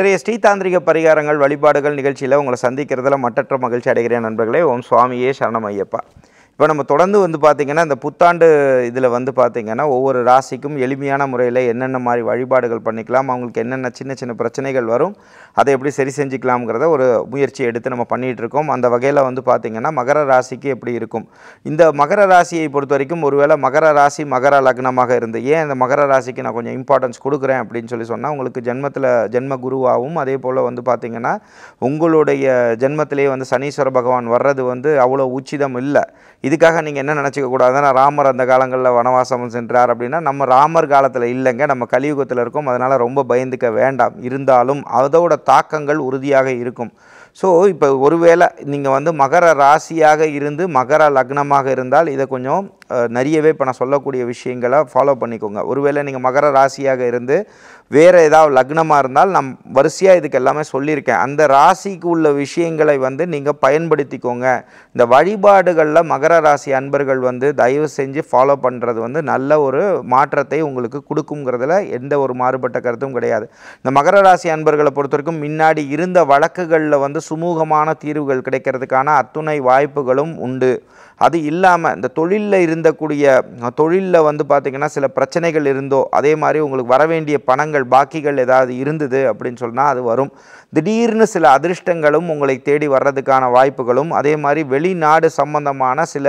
இன்றைய ஸ்ரீதாந்திரிக பரிகாரங்கள் வழிபாடுகள் நிகழ்ச்சியில் உங்களை சந்திக்கிறதுல மட்டற்ற மகிழ்ச்சி அடைகிறேன் நண்பர்களே ஓம் சுவாமியே சரணம் ஐயப்பா இப்போ நம்ம தொடர்ந்து வந்து பார்த்திங்கன்னா இந்த புத்தாண்டு இதில் வந்து பார்த்திங்கன்னா ஒவ்வொரு ராசிக்கும் எளிமையான முறையில் என்னென்ன மாதிரி வழிபாடுகள் பண்ணிக்கலாம் அவங்களுக்கு என்னென்ன சின்ன சின்ன பிரச்சனைகள் வரும் அதை எப்படி சரி செஞ்சுக்கலாம்ங்கிறத ஒரு முயற்சி எடுத்து நம்ம பண்ணிகிட்ருக்கோம் அந்த வகையில் வந்து பார்த்திங்கன்னா மகர ராசிக்கு எப்படி இருக்கும் இந்த மகர ராசியை பொறுத்த வரைக்கும் ஒருவேளை மகர ராசி மகர லக்னமாக இருந்து ஏன் இந்த மகர ராசிக்கு நான் கொஞ்சம் இம்பார்ட்டன்ஸ் கொடுக்குறேன் அப்படின்னு சொல்லி சொன்னால் உங்களுக்கு ஜென்மத்தில் ஜென்ம குருவாகவும் அதே போல் வந்து பார்த்திங்கன்னா உங்களுடைய ஜென்மத்திலேயே வந்து சனீஸ்வர பகவான் வர்றது வந்து அவ்வளோ உச்சிதம் இல்லை இதுக்காக நீங்கள் என்ன நினச்சிக்க கூடாதுன்னா ராமர் அந்த காலங்களில் வனவாசம் சென்றார் அப்படின்னா நம்ம ராமர் காலத்தில் இல்லைங்க நம்ம கலியுகத்தில் இருக்கோம் அதனால் ரொம்ப பயந்துக்க வேண்டாம் இருந்தாலும் அதோட தாக்கங்கள் உறுதியாக இருக்கும் ஸோ இப்போ ஒருவேளை நீங்கள் வந்து மகர ராசியாக இருந்து மகர லக்னமாக இருந்தால் இதை கொஞ்சம் நிறையவே இப்போ நான் சொல்லக்கூடிய விஷயங்களை ஃபாலோ பண்ணிக்கோங்க ஒருவேளை நீங்கள் மகர ராசியாக இருந்து வேறு ஏதாவது லக்னமாக இருந்தால் நான் வரிசையாக இதுக்கு எல்லாமே சொல்லியிருக்கேன் அந்த ராசிக்கு உள்ள விஷயங்களை வந்து நீங்கள் பயன்படுத்திக்கோங்க இந்த வழிபாடுகளில் மகர ராசி அன்பர்கள் வந்து தயவு செஞ்சு ஃபாலோ பண்ணுறது வந்து நல்ல ஒரு மாற்றத்தை உங்களுக்கு கொடுக்குங்கிறதுல எந்த ஒரு மாறுபட்ட கருத்தும் கிடையாது இந்த மகர ராசி அன்பர்களை பொறுத்த வரைக்கும் முன்னாடி இருந்த வழக்குகளில் வந்து சுமூகமான தீர்வுகள் கிடைக்கிறதுக்கான அத்துணை வாய்ப்புகளும் உண்டு அது இல்லாமல் இந்த தொழிலில் இருந்தக்கூடிய தொழிலில் வந்து பார்த்திங்கன்னா சில பிரச்சனைகள் இருந்தோ அதே மாதிரி உங்களுக்கு வர வேண்டிய பணங்கள் பாக்கிகள் ஏதாவது இருந்தது அப்படின்னு சொன்னால் அது வரும் திடீர்னு சில அதிர்ஷ்டங்களும் உங்களை தேடி வர்றதுக்கான வாய்ப்புகளும் அதே மாதிரி வெளிநாடு சம்பந்தமான சில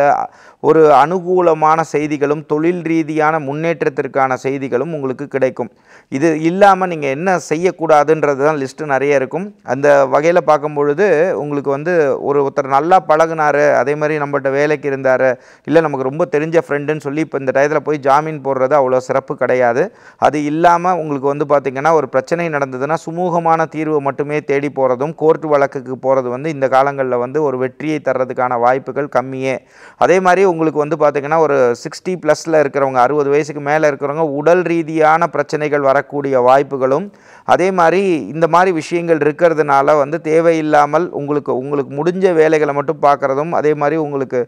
ஒரு அனுகூலமான செய்திகளும் தொழில் ரீதியான முன்னேற்றத்திற்கான செய்திகளும் உங்களுக்கு கிடைக்கும் இது இல்லாமல் நீங்கள் என்ன செய்யக்கூடாதுன்றது தான் லிஸ்ட்டு நிறைய இருக்கும் அந்த வகையில் பார்க்கும் பொழுது உங்களுக்கு வந்து ஒரு ஒருத்தர் நல்லா பழகினார் அதே மாதிரி நம்மகிட்ட வேலைக்கு இருந்தார் இல்லை நமக்கு ரொம்ப தெரிஞ்ச ஃப்ரெண்டுன்னு சொல்லி இப்போ இந்த டயத்தில் போய் ஜாமீன் போடுறது அவ்வளோ சிறப்பு கிடையாது அது இல்லாமல் உங்களுக்கு வந்து பார்த்திங்கன்னா ஒரு பிரச்சனை நடந்ததுன்னா சுமூகமான தீர்வு மட்டுமே தேடி போகிறதும் கோர்ட் வழக்குக்கு போகிறது வந்து இந்த காலங்களில் வந்து ஒரு வெற்றியை தர்றதுக்கான வாய்ப்புகள் கம்மியே அதே மாதிரி உங்களுக்கு வந்து பார்த்திங்கன்னா ஒரு சிக்ஸ்டி ப்ளஸில் இருக்கிறவங்க அறுபது வயசுக்கு மேலே இருக்கிறவங்க உடல் ரீதியான பிரச்சனைகள் வரக்கூடிய வாய்ப்புகளும் அதே மாதிரி இந்த மாதிரி விஷயங்கள் இருக்கிறதுனால வந்து தேவையில்லாமல் உங்களுக்கு உங்களுக்கு முடிஞ்ச வேலைகளை மட்டும் பார்க்குறதும் அதே மாதிரி உங்களுக்கு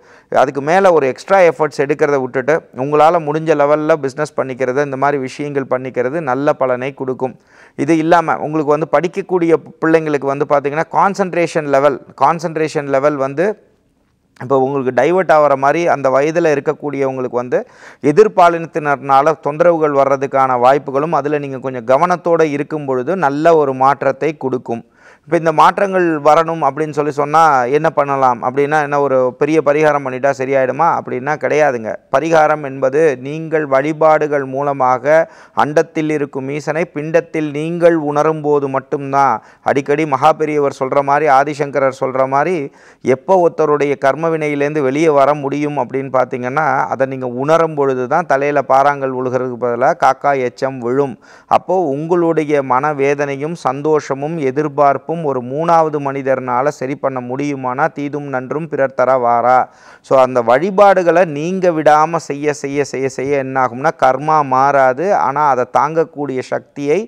அதுக்கு மேலே ஒரு எக்ஸ்ட்ரா எஃபர்ட்ஸ் எடுக்கிறத விட்டுட்டு உங்களால் முடிஞ்ச லெவலில் பிஸ்னஸ் பண்ணிக்கிறது இந்த மாதிரி விஷயங்கள் பண்ணிக்கிறது நல்ல பலனை கொடுக்கும் இது இல்லாமல் உங்களுக்கு வந்து படிக்கக்கூடிய பிள்ளைங்களுக்கு வந்து பார்த்திங்கன்னா கான்சன்ட்ரேஷன் லெவல் கான்சன்ட்ரேஷன் லெவல் வந்து இப்போ உங்களுக்கு டைவெர்ட் ஆகிற மாதிரி அந்த வயதில் இருக்கக்கூடியவங்களுக்கு வந்து எதிர்பாலினத்தினால் தொந்தரவுகள் வர்றதுக்கான வாய்ப்புகளும் அதில் நீங்கள் கொஞ்சம் கவனத்தோடு இருக்கும் பொழுது நல்ல ஒரு மாற்றத்தை கொடுக்கும் இப்போ இந்த மாற்றங்கள் வரணும் அப்படின்னு சொல்லி சொன்னால் என்ன பண்ணலாம் அப்படின்னா என்ன ஒரு பெரிய பரிகாரம் பண்ணிட்டா சரியாயிடுமா அப்படின்னா கிடையாதுங்க பரிகாரம் என்பது நீங்கள் வழிபாடுகள் மூலமாக அண்டத்தில் இருக்கும் ஈசனை பிண்டத்தில் நீங்கள் உணரும் போது மட்டும்தான் அடிக்கடி மகாபெரியவர் சொல்கிற மாதிரி ஆதிசங்கரர் சொல்கிற மாதிரி எப்போ ஒருத்தருடைய கர்மவினையிலேருந்து வெளியே வர முடியும் அப்படின்னு பார்த்தீங்கன்னா அதை நீங்கள் உணரும் பொழுது தான் தலையில் பாறாங்கல் உழுகிறதுக்கு பதிலாக காக்கா எச்சம் விழும் அப்போது உங்களுடைய மனவேதனையும் சந்தோஷமும் எதிர்பார்ப்பும் இருக்கும் ஒரு மூணாவது மனிதர்னால் சரி பண்ண முடியுமானா தீதும் நன்றும் பிறர் தரவாரா ஸோ அந்த வழிபாடுகளை நீங்கள் விடாமல் செய்ய செய்ய செய்ய செய்ய என்னாகும்னா கர்மா மாறாது ஆனால் அதை தாங்கக்கூடிய சக்தியை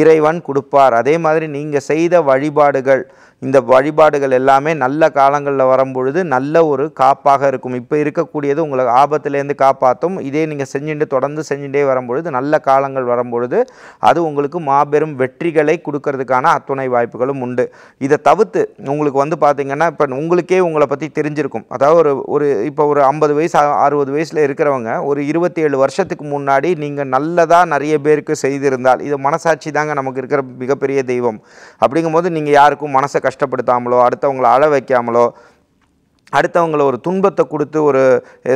இறைவன் கொடுப்பார் அதே மாதிரி நீங்கள் செய்த வழிபாடுகள் இந்த வழிபாடுகள் எல்லாமே நல்ல காலங்களில் வரும்பொழுது நல்ல ஒரு காப்பாக இருக்கும் இப்போ இருக்கக்கூடியது உங்களை ஆபத்துலேருந்து காப்பாற்றும் இதே நீங்கள் செஞ்சுட்டு தொடர்ந்து செஞ்சுட்டே வரும்பொழுது நல்ல காலங்கள் வரும்பொழுது அது உங்களுக்கு மாபெரும் வெற்றிகளை கொடுக்கறதுக்கான அத்துணை வாய்ப்புகளும் உண்டு இதை தவிர்த்து உங்களுக்கு வந்து பார்த்திங்கன்னா இப்போ உங்களுக்கே உங்களை பற்றி தெரிஞ்சிருக்கும் அதாவது ஒரு ஒரு இப்போ ஒரு ஐம்பது வயசு அறுபது வயசில் இருக்கிறவங்க ஒரு இருபத்தி ஏழு வருஷத்துக்கு முன்னாடி நீங்கள் நல்லதாக நிறைய பேருக்கு செய்திருந்தால் இது மனசாட்சி தாங்க நமக்கு இருக்கிற மிகப்பெரிய தெய்வம் அப்படிங்கும்போது நீங்கள் யாருக்கும் மனசை கஷ்டப்படுத்தாமலோ அடுத்தவங்களை அழ வைக்காமலோ அடுத்தவங்கள ஒரு துன்பத்தை கொடுத்து ஒரு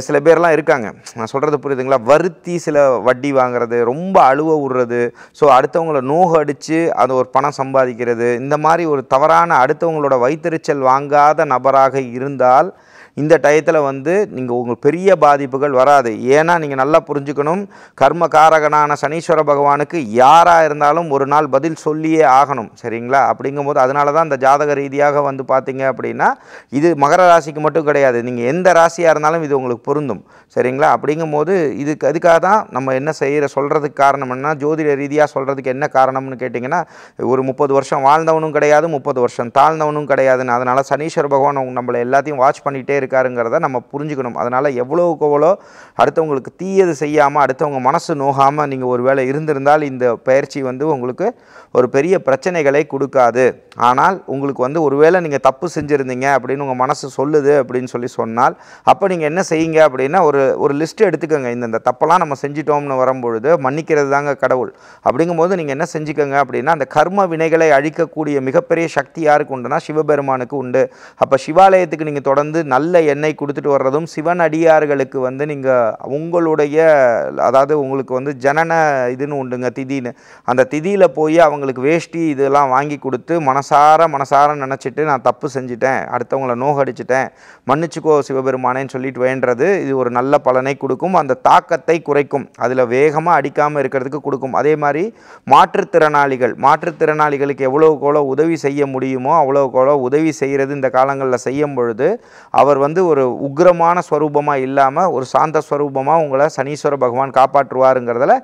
சில பேர்லாம் இருக்காங்க நான் சொல்கிறது புரியுதுங்களா வருத்தி சில வட்டி வாங்குறது ரொம்ப அழுவ விடுறது ஸோ அடுத்தவங்கள நோக அடித்து அது ஒரு பணம் சம்பாதிக்கிறது இந்த மாதிரி ஒரு தவறான அடுத்தவங்களோட வைத்தறிச்சல் வாங்காத நபராக இருந்தால் இந்த டயத்தில் வந்து நீங்கள் உங்களுக்கு பெரிய பாதிப்புகள் வராது ஏன்னா நீங்கள் நல்லா புரிஞ்சுக்கணும் கர்ம காரகனான சனீஸ்வர பகவானுக்கு யாராக இருந்தாலும் ஒரு நாள் பதில் சொல்லியே ஆகணும் சரிங்களா அப்படிங்கும்போது அதனால தான் இந்த ஜாதக ரீதியாக வந்து பார்த்தீங்க அப்படின்னா இது மகர ராசிக்கு மட்டும் கிடையாது நீங்கள் எந்த ராசியாக இருந்தாலும் இது உங்களுக்கு பொருந்தும் சரிங்களா அப்படிங்கும்போது இதுக்கு அதுக்காக தான் நம்ம என்ன செய்கிற சொல்கிறதுக்கு காரணம் என்ன ஜோதிட ரீதியாக சொல்கிறதுக்கு என்ன காரணம்னு கேட்டிங்கன்னா ஒரு முப்பது வருஷம் வாழ்ந்தவனும் கிடையாது முப்பது வருஷம் தாழ்ந்தவனும் கிடையாதுன்னு அதனால் சனீஸ்வர பகவான் நம்மளை எல்லாத்தையும் வாட்ச் பண்ணிகிட்டே இருக்கு இருக்காருங்கிறத நம்ம புரிஞ்சுக்கணும் அதனால் எவ்வளோவுக்கு எவ்வளோ அடுத்தவங்களுக்கு தீயது செய்யாமல் அடுத்தவங்க மனசு நோகாமல் நீங்கள் ஒரு வேளை இருந்திருந்தால் இந்த பயிற்சி வந்து உங்களுக்கு ஒரு பெரிய பிரச்சனைகளை கொடுக்காது ஆனால் உங்களுக்கு வந்து வேளை நீங்கள் தப்பு செஞ்சுருந்தீங்க அப்படின்னு உங்கள் மனசு சொல்லுது அப்படின்னு சொல்லி சொன்னால் அப்போ நீங்கள் என்ன செய்யுங்க அப்படின்னா ஒரு ஒரு லிஸ்ட்டு எடுத்துக்கோங்க இந்த இந்த தப்பெல்லாம் நம்ம செஞ்சிட்டோம்னு வரும்பொழுது மன்னிக்கிறது தாங்க கடவுள் அப்படிங்கும்போது நீங்கள் என்ன செஞ்சுக்கோங்க அப்படின்னா அந்த கர்ம வினைகளை அழிக்கக்கூடிய மிகப்பெரிய சக்தி யாருக்கு உண்டுனா சிவபெருமானுக்கு உண்டு அப்போ சிவாலயத்துக்கு நீங்கள் தொடர்ந்து நல்ல நல்ல எண்ணெய் கொடுத்துட்டு வர்றதும் சிவன் அடியார்களுக்கு வந்து நீங்கள் உங்களுடைய அதாவது உங்களுக்கு வந்து ஜனன இதுன்னு உண்டுங்க திதின்னு அந்த திதியில் போய் அவங்களுக்கு வேஷ்டி இதெல்லாம் வாங்கி கொடுத்து மனசார மனசார நினச்சிட்டு நான் தப்பு செஞ்சுட்டேன் அடுத்தவங்கள நோகடிச்சிட்டேன் மன்னிச்சுக்கோ சிவபெருமானேன்னு சொல்லிட்டு வேண்டது இது ஒரு நல்ல பலனை கொடுக்கும் அந்த தாக்கத்தை குறைக்கும் அதில் வேகமாக அடிக்காமல் இருக்கிறதுக்கு கொடுக்கும் அதே மாதிரி மாற்றுத்திறனாளிகள் மாற்றுத்திறனாளிகளுக்கு கோலோ உதவி செய்ய முடியுமோ அவ்வளோ கோலோ உதவி செய்கிறது இந்த காலங்களில் செய்யும் பொழுது அவர் வந்து ஒரு உக்ரமான ஸ்வரூபமாக இல்லாமல் ஒரு சாந்த ஸ்வரூபமாக உங்களை சனீஸ்வர பகவான் காப்பாற்றுவாருங்கிறதுல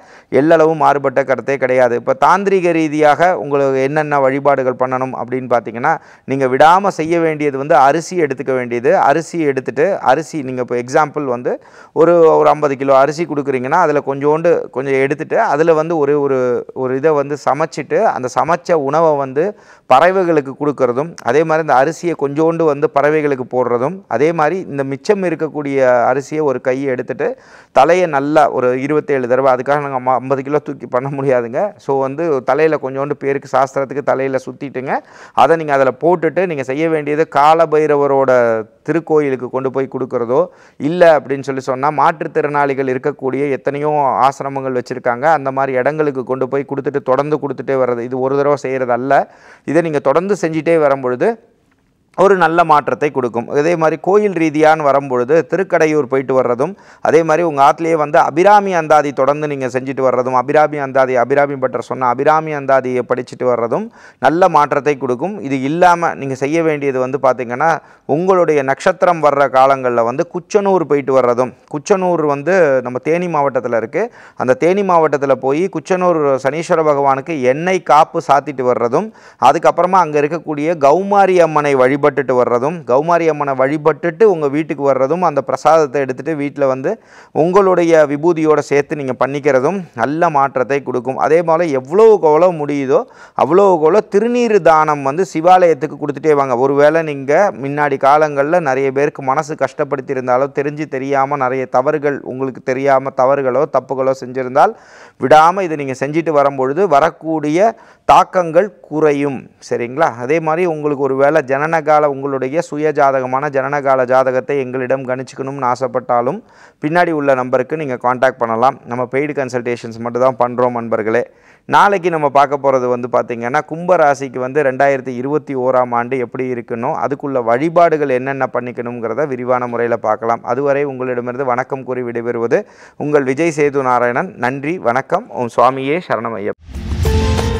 எல்லளவு மாறுபட்ட கருத்தே கிடையாது இப்போ தாந்திரிக ரீதியாக உங்களுக்கு என்னென்ன வழிபாடுகள் பண்ணணும் அப்படின்னு பார்த்தீங்கன்னா நீங்கள் விடாமல் செய்ய வேண்டியது வந்து அரிசி எடுத்துக்க வேண்டியது அரிசி எடுத்துகிட்டு அரிசி நீங்கள் இப்போ எக்ஸாம்பிள் வந்து ஒரு ஒரு ஐம்பது கிலோ அரிசி கொடுக்குறீங்கன்னா அதில் கொஞ்சோண்டு கொஞ்சம் எடுத்துகிட்டு அதில் வந்து ஒரு ஒரு ஒரு இதை வந்து சமைச்சிட்டு அந்த சமைச்ச உணவை வந்து பறவைகளுக்கு கொடுக்கறதும் அதே மாதிரி இந்த அரிசியை கொஞ்சோண்டு வந்து பறவைகளுக்கு போடுறதும் அதே அதே மாதிரி இந்த மிச்சம் இருக்கக்கூடிய அரிசியை ஒரு கையை எடுத்துகிட்டு தலையை நல்லா ஒரு இருபத்தேழு தடவை அதுக்காக நாங்கள் ஐம்பது கிலோ தூக்கி பண்ண முடியாதுங்க ஸோ வந்து தலையில் கொஞ்சோண்டு பேருக்கு சாஸ்திரத்துக்கு தலையில் சுற்றிட்டுங்க அதை நீங்கள் அதில் போட்டுட்டு நீங்கள் செய்ய வேண்டியது காலபைரவரோட திருக்கோயிலுக்கு கொண்டு போய் கொடுக்குறதோ இல்லை அப்படின்னு சொல்லி சொன்னால் மாற்றுத்திறனாளிகள் இருக்கக்கூடிய எத்தனையோ ஆசிரமங்கள் வச்சுருக்காங்க அந்த மாதிரி இடங்களுக்கு கொண்டு போய் கொடுத்துட்டு தொடர்ந்து கொடுத்துட்டே வர்றது இது ஒரு தடவை செய்கிறது அல்ல இதை நீங்கள் தொடர்ந்து செஞ்சிட்டே வரும்பொழுது ஒரு நல்ல மாற்றத்தை கொடுக்கும் அதே மாதிரி கோயில் ரீதியான்னு வரும்பொழுது திருக்கடையூர் போயிட்டு வர்றதும் அதே மாதிரி உங்கள் ஆற்றுலேயே வந்து அபிராமி அந்தாதி தொடர்ந்து நீங்கள் செஞ்சுட்டு வர்றதும் அபிராமி அந்தாதி அபிராமி பட்டர் சொன்ன அபிராமி அந்தாதியை படிச்சுட்டு வர்றதும் நல்ல மாற்றத்தை கொடுக்கும் இது இல்லாமல் நீங்கள் செய்ய வேண்டியது வந்து பார்த்திங்கன்னா உங்களுடைய நட்சத்திரம் வர்ற காலங்களில் வந்து குச்சனூர் போயிட்டு வர்றதும் குச்சனூர் வந்து நம்ம தேனி மாவட்டத்தில் இருக்குது அந்த தேனி மாவட்டத்தில் போய் குச்சனூர் சனீஸ்வர பகவானுக்கு எண்ணெய் காப்பு சாத்திட்டு வர்றதும் அதுக்கப்புறமா அங்கே இருக்கக்கூடிய கௌமாரி அம்மனை வழிபாடு வழிபட்டுட்டு வர்றதும் கௌமாரி அம்மனை வழிபட்டுட்டு உங்கள் வீட்டுக்கு வர்றதும் அந்த பிரசாதத்தை எடுத்துகிட்டு வீட்டில் வந்து உங்களுடைய விபூதியோடு சேர்த்து நீங்கள் பண்ணிக்கிறதும் நல்ல மாற்றத்தை கொடுக்கும் அதே போல் எவ்வளோவுக்கு எவ்வளோ முடியுதோ அவ்வளோவுக்கு எவ்வளோ திருநீர் தானம் வந்து சிவாலயத்துக்கு கொடுத்துட்டே வாங்க ஒருவேளை நீங்கள் முன்னாடி காலங்களில் நிறைய பேருக்கு மனசு கஷ்டப்படுத்தியிருந்தாலோ தெரிஞ்சு தெரியாமல் நிறைய தவறுகள் உங்களுக்கு தெரியாமல் தவறுகளோ தப்புகளோ செஞ்சுருந்தால் விடாமல் இதை நீங்கள் செஞ்சுட்டு வரும்பொழுது வரக்கூடிய தாக்கங்கள் குறையும் சரிங்களா அதே மாதிரி உங்களுக்கு ஒரு வேளை ஜனனகா எதிர்கால உங்களுடைய சுய ஜாதகமான ஜனனகால ஜாதகத்தை எங்களிடம் கணிச்சிக்கணும்னு ஆசைப்பட்டாலும் பின்னாடி உள்ள நம்பருக்கு நீங்கள் காண்டாக்ட் பண்ணலாம் நம்ம பெய்டு கன்சல்டேஷன்ஸ் மட்டும் தான் பண்ணுறோம் நண்பர்களே நாளைக்கு நம்ம பார்க்க போகிறது வந்து பார்த்திங்கன்னா கும்பராசிக்கு வந்து ரெண்டாயிரத்தி இருபத்தி ஓராம் ஆண்டு எப்படி இருக்கணும் அதுக்குள்ள வழிபாடுகள் என்னென்ன பண்ணிக்கணுங்கிறத விரிவான முறையில் பார்க்கலாம் அதுவரை உங்களிடமிருந்து வணக்கம் கூறி விடைபெறுவது உங்கள் விஜய் சேது நாராயணன் நன்றி வணக்கம் உன் சுவாமியே சரணமையம்